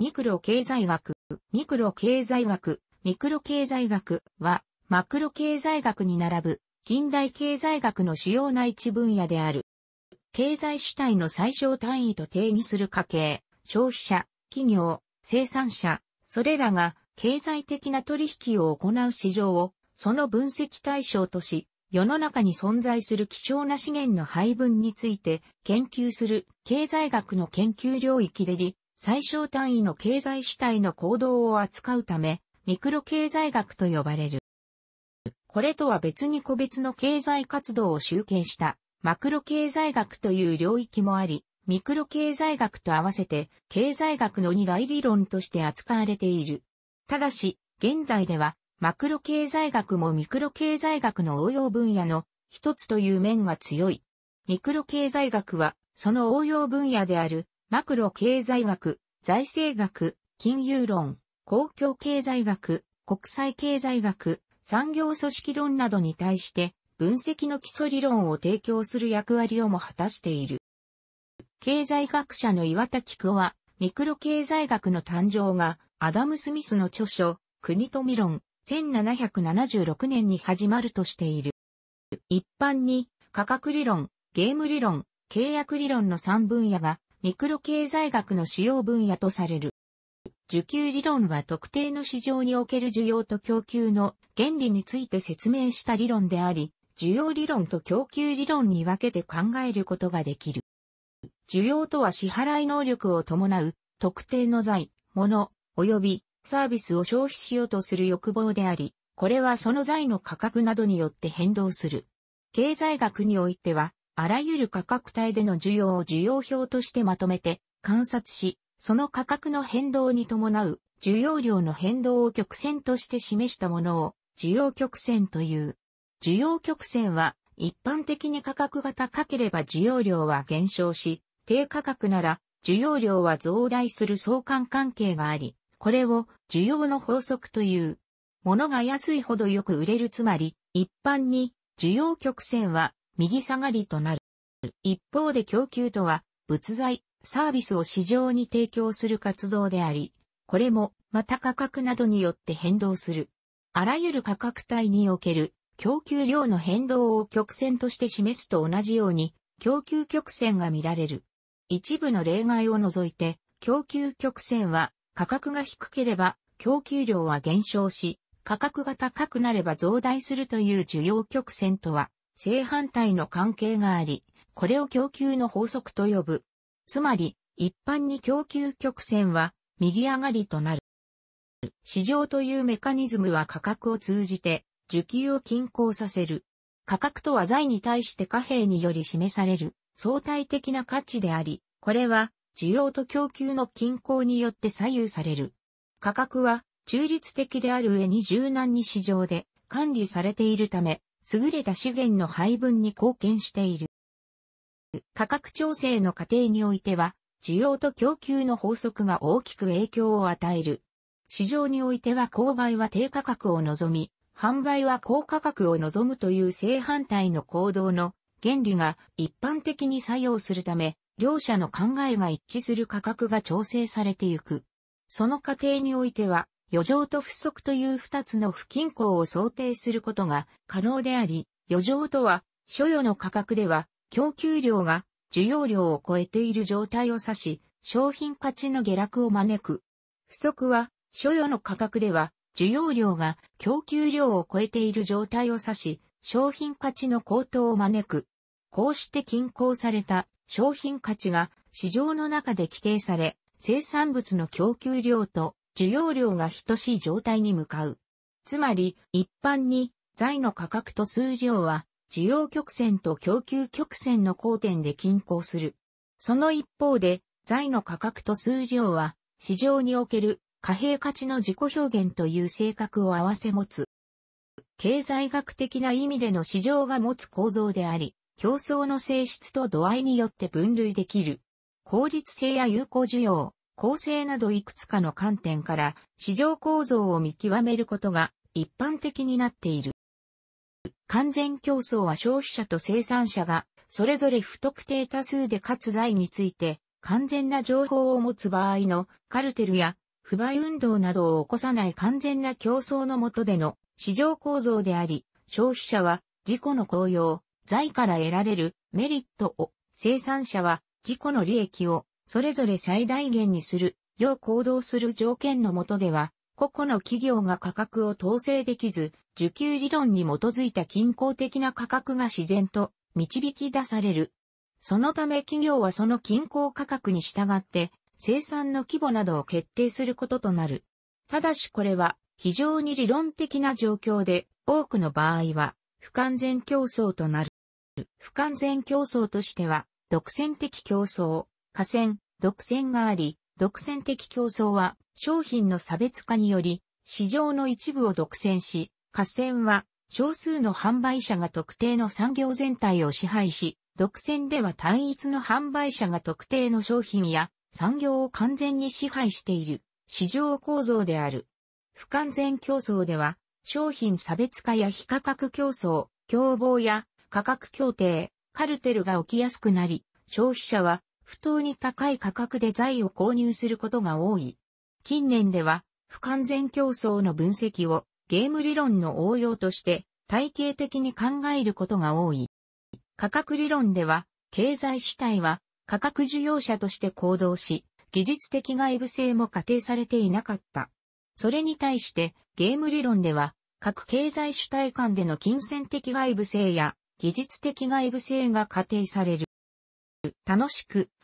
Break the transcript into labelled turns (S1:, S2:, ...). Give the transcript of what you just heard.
S1: ミクロ経済学、ミクロ経済学、ミクロ経済学は、マクロ経済学に並ぶ、近代経済学の主要な一分野である。経済主体の最小単位と定義する家計、消費者、企業、生産者、それらが経済的な取引を行う市場を、その分析対象とし、世の中に存在する貴重な資源の配分について研究する経済学の研究領域で理、最小単位の経済主体の行動を扱うため、ミクロ経済学と呼ばれる。これとは別に個別の経済活動を集計したマクロ経済学という領域もあり、ミクロ経済学と合わせて経済学の二大理論として扱われている。ただし、現代ではマクロ経済学もミクロ経済学の応用分野の一つという面が強い。ミクロ経済学はその応用分野であるマクロ経済学、財政学、金融論、公共経済学、国際経済学、産業組織論などに対して分析の基礎理論を提供する役割をも果たしている。経済学者の岩田菊は、ミクロ経済学の誕生がアダム・スミスの著書、国と未論、1776年に始まるとしている。一般に価格理論、ゲーム理論、契約理論の3分野がミクロ経済学の主要分野とされる。需給理論は特定の市場における需要と供給の原理について説明した理論であり、需要理論と供給理論に分けて考えることができる。需要とは支払い能力を伴う特定の財、物、及びサービスを消費しようとする欲望であり、これはその財の価格などによって変動する。経済学においては、あらゆる価格帯での需要を需要表としてまとめて観察し、その価格の変動に伴う需要量の変動を曲線として示したものを需要曲線という。需要曲線は一般的に価格が高ければ需要量は減少し、低価格なら需要量は増大する相関関係があり、これを需要の法則という。物が安いほどよく売れるつまり、一般に需要曲線は右下がりとなる。一方で供給とは、物材、サービスを市場に提供する活動であり、これも、また価格などによって変動する。あらゆる価格帯における供給量の変動を曲線として示すと同じように、供給曲線が見られる。一部の例外を除いて、供給曲線は価格が低ければ供給量は減少し、価格が高くなれば増大するという需要曲線とは正反対の関係があり、これを供給の法則と呼ぶ。つまり、一般に供給曲線は右上がりとなる。市場というメカニズムは価格を通じて需給を均衡させる。価格とは財に対して貨幣により示される相対的な価値であり、これは需要と供給の均衡によって左右される。価格は中立的である上に柔軟に市場で管理されているため、優れた資源の配分に貢献している。価格調整の過程においては、需要と供給の法則が大きく影響を与える。市場においては購買は低価格を望み、販売は高価格を望むという正反対の行動の原理が一般的に作用するため、両者の考えが一致する価格が調整されていく。その過程においては、余剰と不足という二つの不均衡を想定することが可能であり、余剰とは、所与の価格では、供給量が需要量を超えている状態を指し、商品価値の下落を招く。不足は、所与の価格では、需要量が供給量を超えている状態を指し、商品価値の高騰を招く。こうして均衡された商品価値が市場の中で規定され、生産物の供給量と需要量が等しい状態に向かう。つまり、一般に、材の価格と数量は、需要曲線と供給曲線の交点で均衡する。その一方で、材の価格と数量は、市場における貨幣価値の自己表現という性格を併せ持つ。経済学的な意味での市場が持つ構造であり、競争の性質と度合いによって分類できる。効率性や有効需要、構成などいくつかの観点から市場構造を見極めることが一般的になっている。完全競争は消費者と生産者がそれぞれ不特定多数でかつ財について完全な情報を持つ場合のカルテルや不買運動などを起こさない完全な競争の下での市場構造であり、消費者は自己の効用、財から得られるメリットを、生産者は自己の利益をそれぞれ最大限にする、よう行動する条件のもとでは、個々の企業が価格を統制できず、受給理論に基づいた均衡的な価格が自然と導き出される。そのため企業はその均衡価格に従って生産の規模などを決定することとなる。ただしこれは非常に理論的な状況で多くの場合は不完全競争となる。不完全競争としては独占的競争、下線、独占があり、独占的競争は商品の差別化により市場の一部を独占し、下線は少数の販売者が特定の産業全体を支配し、独占では単一の販売者が特定の商品や産業を完全に支配している市場構造である。不完全競争では商品差別化や非価格競争、競合や価格協定、カルテルが起きやすくなり、消費者は不当に高い価格で財を購入することが多い。近年では、不完全競争の分析をゲーム理論の応用として体系的に考えることが多い。価格理論では、経済主体は価格需要者として行動し、技術的外部性も仮定されていなかった。それに対してゲーム理論では、各経済主体間での金銭的外部性や技術的外部性が仮定される。楽しく